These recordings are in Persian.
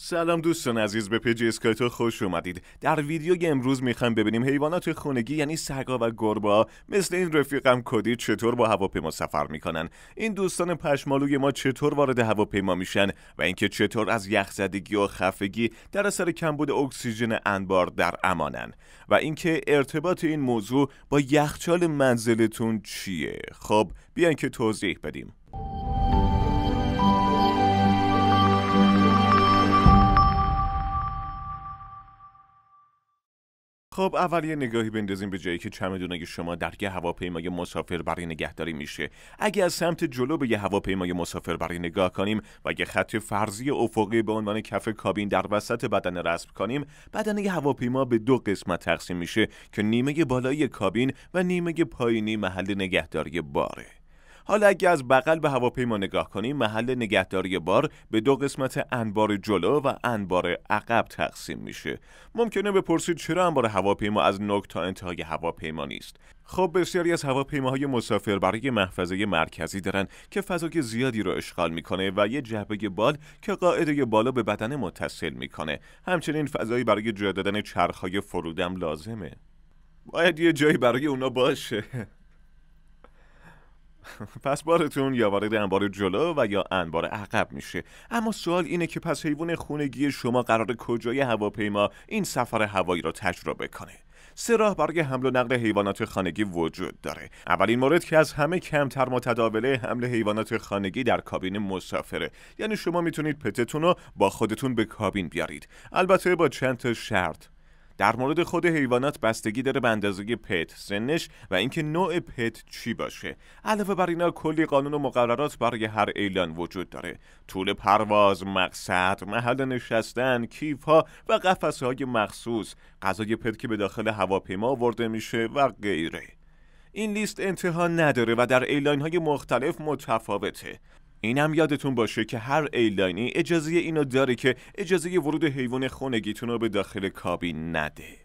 سلام دوستان عزیز به پیج اسکایتو خوش اومدید در ویدیوی امروز میخوایم ببینیم حیوانات خونگی یعنی سگا و گربا مثل این رفیقم کودی چطور با هواپیما سفر میکنن این دوستان پشمالوی ما چطور وارد هواپیما میشن و اینکه چطور از یخزدگی و خفگی در اثر کمبود اکسیژن انبار در امانن و اینکه ارتباط این موضوع با یخچال منزلتون چیه خب بیاین که توضیح بدیم خب اول یه نگاهی بندازیم به جایی که چمدونای شما در یه هواپیمای مسافر برای نگهداری میشه اگه از سمت جلو به یه هواپیمای مسافر برای نگاه کنیم و یه خط فرضی افقی به عنوان کف کابین در وسط بدن رسم کنیم بدن یه هواپیما به دو قسمت تقسیم میشه که نیمه بالایی کابین و نیمه پایینی محل نگهداری باره حالا اگه از بغل به هواپیما نگاه کنیم محل نگهداری بار به دو قسمت انبار جلو و انبار عقب تقسیم میشه ممکنه بپرسید چرا انبار هواپیما از نوک تا انتهای هواپیما نیست خب بسیاری از هواپیماهای مسافر برای محفظه مرکزی دارن که فضای زیادی رو اشغال میکنه و یه جعبه بال که قاعده بالا به بدن متصل میکنه همچنین فضایی برای جا دادن چرخهای فرودم لازمه باید یه جایی برای اونا باشه پس بارتون یا وارد انبار جلو و یا انبار عقب میشه اما سوال اینه که پس حیوان خونگی شما قرار کجای هواپیما این سفر هوایی را تجربه کنه سه راه برای حمل و نقل حیوانات خانگی وجود داره اولین مورد که از همه کمتر متداوله حمل حیوانات خانگی در کابین مسافره یعنی شما میتونید پتتون رو با خودتون به کابین بیارید البته با چند تا شرط در مورد خود حیوانات بستگی داره به اندازه پت سنش و اینکه نوع پت چی باشه علاوه بر اینا کلی قانون و مقررات برای هر اعلان وجود داره طول پرواز مقصد محل نشستن کیف ها و قفسه های مخصوص غذای پت که به داخل هواپیما آورده میشه و غیره این لیست انتها نداره و در ایلاین های مختلف متفاوته اینم یادتون باشه که هر ایلاینی اجازه اینو داره که اجازه ورود حیوان خونگیتون رو به داخل کابین نده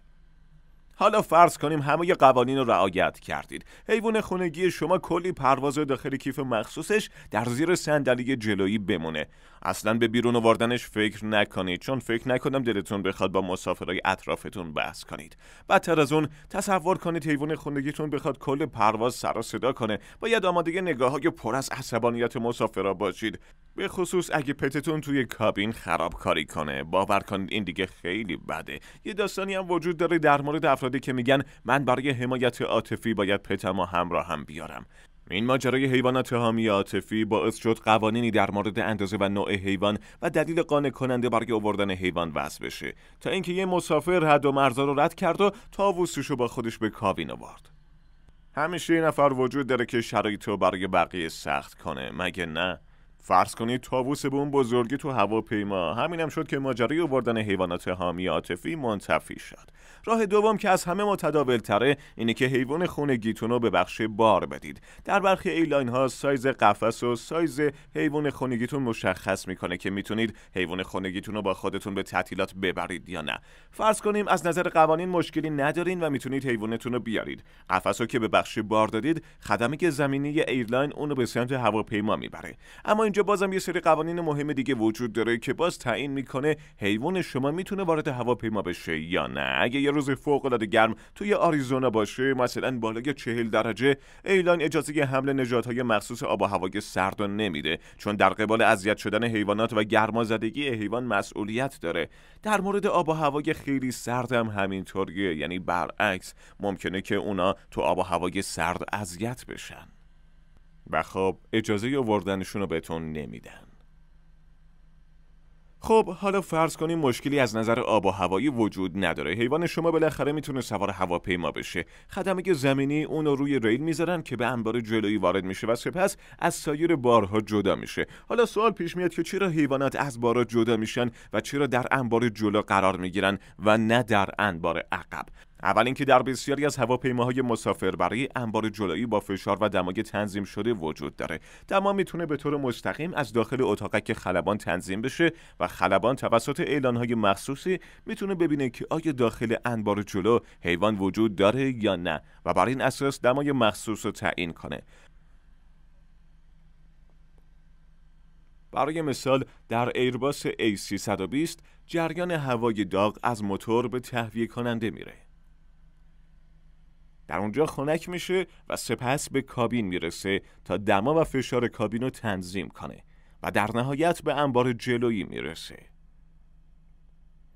حالا فرض کنیم همه قوانین رو رعایت کردید حیوان خونگی شما کلی پرواز داخل کیف مخصوصش در زیر صندلی جلویی بمونه اصلا به بیرون آوردنش فکر نکنید چون فکر نکنم دلتون بخواد با مسافرای اطرافتون بحث کنید بدتر از اون تصور کنید حیوان خوندگیتون بخواد کل پرواز سر و صدا کنه باید آماده نگاه های پر از عصبانیت مسافرا باشید به خصوص اگه پتتون توی کابین خرابکاری کنه باور کنید این دیگه خیلی بده یه داستانی هم وجود داره در مورد افرادی که میگن من برای حمایت عاطفی باید پتم و هم بیارم این ماجرای حیوانات حامی عاطفی باعث شد قوانینی در مورد اندازه و نوع حیوان و دلیل قانع کننده برای آوردن حیوان وضع بشه تا اینکه یه مسافر حد و مرزا رو رد کرد و تاووسش رو با خودش به کابین آورد همیشه یه نفر وجود داره که شرایط رو برای بقیه سخت کنه مگه نه فرض کنید تاووس به اون بزرگی تو هواپیما همینم شد که ماجرای آوردن حیوانات حامی عاطفی منتفی شد راه دوم که از همه متداول تره اینه که حیوان خونگیتون رو به بخش بار بدید در برخی ایلاین ها سایز قفس و سایز حیوان خونگیتون مشخص میکنه که میتونید حیوان خونگیتون رو با خودتون به تعطیلات ببرید یا نه فرض کنیم از نظر قوانین مشکلی ندارین و میتونید حیوانتون رو بیارید قفس رو که به بخش بار دادید خدمه زمینی ایرلاین اون رو به سمت هواپیما میبره اما اینجا بازم یه سری قوانین مهم دیگه وجود داره که باز تعیین میکنه حیوان شما میتونه وارد هواپیما بشه یا نه اگه یه روز فوق العاده گرم توی آریزونا باشه مثلا بالای چهل درجه ایلان اجازه حمل نجات های مخصوص آب و هوای سرد نمیده چون در قبال اذیت شدن حیوانات و گرمازدگی حیوان مسئولیت داره در مورد آب و هوای خیلی سرد هم همینطوریه یعنی برعکس ممکنه که اونا تو آب و هوای سرد اذیت بشن و خب اجازه آوردنشون رو بهتون نمیدن خب حالا فرض کنیم مشکلی از نظر آب و هوایی وجود نداره حیوان شما بالاخره میتونه سوار هواپیما بشه خدمه زمینی اون رو روی ریل میذارن که به انبار جلویی وارد میشه و سپس از سایر بارها جدا میشه حالا سوال پیش میاد که چرا حیوانات از بارها جدا میشن و چرا در انبار جلو قرار میگیرن و نه در انبار عقب اول اینکه در بسیاری از هواپیماهای برای انبار جلویی با فشار و دمای تنظیم شده وجود داره دما میتونه به طور مستقیم از داخل اتاقک خلبان تنظیم بشه و خلبان توسط اعلانهای مخصوصی میتونه ببینه که آیا داخل انبار جلو حیوان وجود داره یا نه و بر این اساس دمای مخصوص رو تعیین کنه برای مثال در ایرباس A320 جریان هوای داغ از موتور به تهویه کننده میره. در اونجا خنک میشه و سپس به کابین میرسه تا دما و فشار کابین رو تنظیم کنه و در نهایت به انبار جلویی میرسه.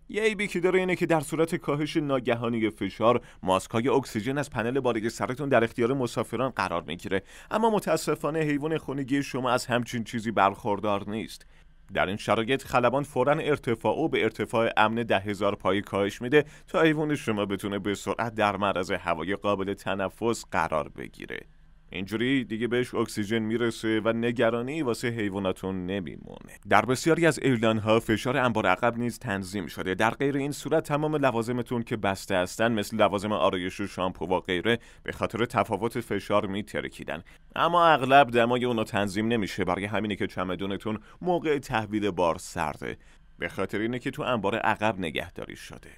یه ای که داره اینه که در صورت کاهش ناگهانی فشار ماسکای اکسیژن از پنل بالای سرتون در اختیار مسافران قرار میگیره اما متاسفانه حیوان خونگی شما از همچین چیزی برخوردار نیست در این شرایط خلبان فورا ارتفاع او به ارتفاع امن ده هزار پایی کاهش میده تا ایوان شما بتونه به سرعت در معرض هوای قابل تنفس قرار بگیره اینجوری دیگه بهش اکسیژن میرسه و نگرانی واسه حیواناتون نمیمونه در بسیاری از ها فشار انبار عقب نیز تنظیم شده در غیر این صورت تمام لوازمتون که بسته هستن مثل لوازم آرایش و شامپو و غیره به خاطر تفاوت فشار میترکیدن اما اغلب دمای اونو تنظیم نمیشه برای همینه که چمدونتون موقع تحویل بار سرده به خاطر اینه که تو انبار عقب نگهداری شده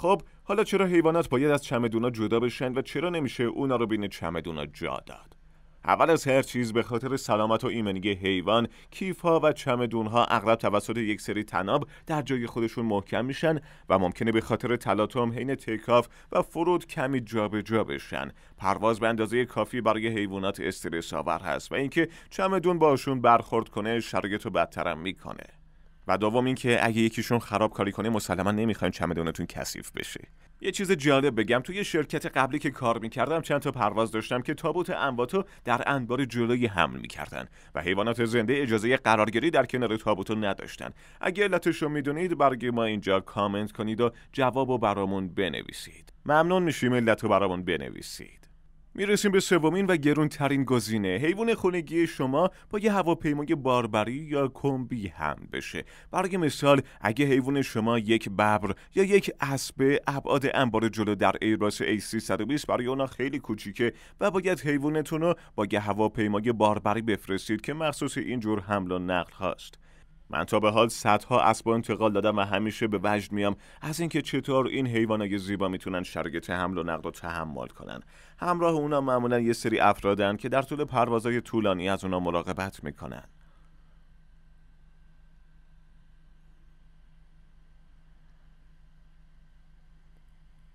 خب حالا چرا حیوانات باید از چمدونا جدا بشن و چرا نمیشه اونا رو بین چمدونا جا داد اول از هر چیز به خاطر سلامت و ایمنی حیوان کیف ها و چمدون ها اغلب توسط یک سری تناب در جای خودشون محکم میشن و ممکنه به خاطر تلاطم حین تکاف و فرود کمی جابجا جا بشن پرواز به اندازه کافی برای حیوانات استرس آور هست و اینکه چمدون باشون برخورد کنه شرایط رو بدترم میکنه و دوم اینکه اگه یکیشون خراب کاری کنه مسلما نمیخواین چمدونتون کثیف بشه یه چیز جالب بگم توی شرکت قبلی که کار میکردم چند تا پرواز داشتم که تابوت انباتو در انبار جلوی حمل میکردن و حیوانات زنده اجازه قرارگیری در کنار تابوتو نداشتن اگه علتشو میدونید برگی ما اینجا کامنت کنید و جوابو برامون بنویسید ممنون میشیم علتو برامون بنویسید میرسیم به سومین و گرونترین گزینه حیوان خونگی شما با یه هواپیمای باربری یا کمبی هم بشه برای مثال اگه حیوان شما یک ببر یا یک اسب ابعاد انبار جلو در ایرباس A320 برای اونا خیلی کوچیکه و باید حیوانتون رو با یه هواپیمای باربری بفرستید که مخصوص اینجور حمل و نقل هاست من تا به حال صدها اسب انتقال دادم و همیشه به وجد میام از اینکه چطور این حیوانای زیبا میتونن شرایط حمل و نقل و تحمل کنن همراه اونا معمولا یه سری افرادن که در طول پروازهای طولانی از اونا مراقبت میکنن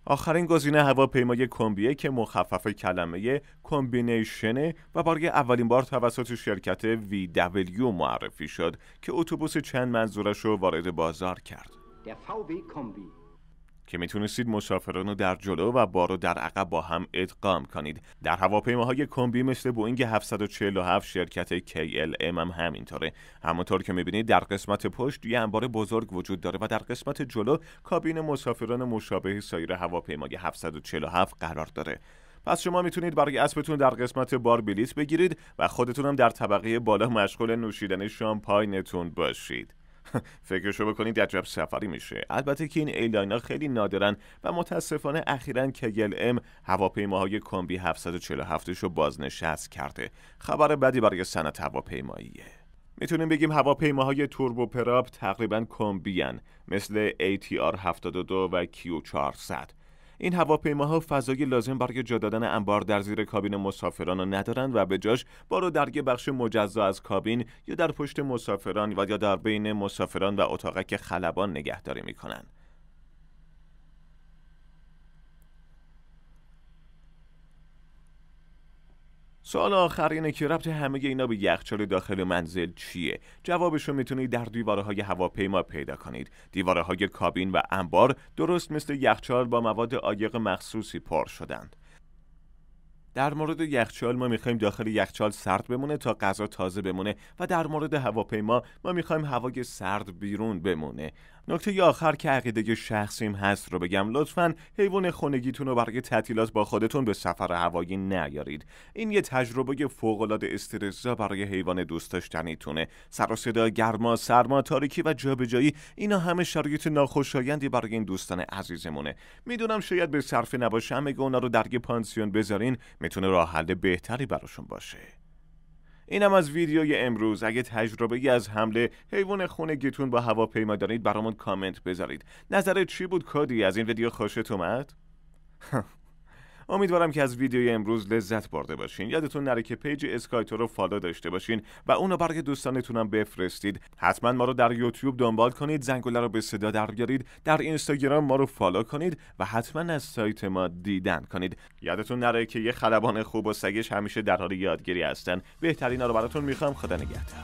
آخرین گزینه هواپیمای کمبیه که مخفف کلمه کمبینیشنه و برای اولین بار توسط شرکت VW معرفی شد که اتوبوس چند منظورش رو وارد بازار کرد. که میتونستید مسافران رو در جلو و بار رو در عقب با هم ادغام کنید در هواپیماهای کمبی مثل بوئینگ 747 شرکت KLM هم همینطوره همونطور که میبینید در قسمت پشت یه انبار بزرگ وجود داره و در قسمت جلو کابین مسافران مشابه سایر هواپیمای 747 قرار داره پس شما میتونید برای اسبتون در قسمت بار بلیت بگیرید و خودتونم در طبقه بالا مشغول نوشیدن شامپاینتون باشید فکرشو بکنید عجب سفری میشه البته که این ایلاین خیلی نادرن و متاسفانه اخیرا کگل ام هواپیماهای کمبی 747 رو بازنشست کرده خبر بدی برای صنعت هواپیماییه میتونیم بگیم هواپیماهای توربو پراب تقریبا کمبیان مثل ATR 72 و Q 400 این هواپیماها فضای لازم برای جا دادن انبار در زیر کابین مسافران را ندارند و به جاش با رو در بخش مجزا از کابین یا در پشت مسافران و یا در بین مسافران و اتاقک خلبان نگهداری می کنند. سوال آخر اینه که ربط همه اینا به یخچال داخل منزل چیه؟ جوابشو میتونید در دیواره های هواپیما پیدا کنید. دیواره های کابین و انبار درست مثل یخچال با مواد عایق مخصوصی پر شدند. در مورد یخچال ما میخوایم داخل یخچال سرد بمونه تا غذا تازه بمونه و در مورد هواپیما ما میخوایم هوای سرد بیرون بمونه نکته آخر که عقیده شخصیم هست رو بگم لطفا حیوان خونگیتون رو برای تعطیلات با خودتون به سفر هوایی نیارید این یه تجربه فوقالعاده استرسزا برای حیوان دوست داشتنیتونه سر صدا گرما سرما تاریکی و جابجایی اینا همه شرایط ناخوشایندی برای این دوستان عزیزمونه میدونم شاید به صرفه نباشه همه اونا رو در پانسیون بذارین میتونه راه حل بهتری براشون باشه اینم از ویدیوی امروز اگه تجربه ای از حمله حیوان خونگیتون با هواپیما دارید برامون کامنت بذارید نظرت چی بود کادی از این ویدیو خوشت اومد امیدوارم که از ویدیوی امروز لذت برده باشین یادتون نره که پیج اسکایتو رو فالو داشته باشین و رو برای دوستانتونم بفرستید حتما ما رو در یوتیوب دنبال کنید زنگوله رو به صدا درگرید در اینستاگرام ما رو فالو کنید و حتما از سایت ما دیدن کنید یادتون نره که یه خلبان خوب و سگش همیشه در حال یادگیری هستن بهترین رو براتون میخوام خدا نگهدار